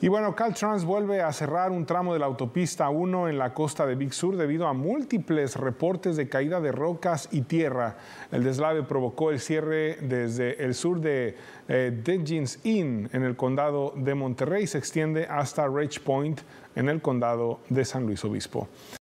Y bueno, Caltrans vuelve a cerrar un tramo de la autopista 1 en la costa de Big Sur debido a múltiples reportes de caída de rocas y tierra. El deslave provocó el cierre desde el sur de eh, Inn en el condado de Monterrey y se extiende hasta Ridge Point en el condado de San Luis Obispo.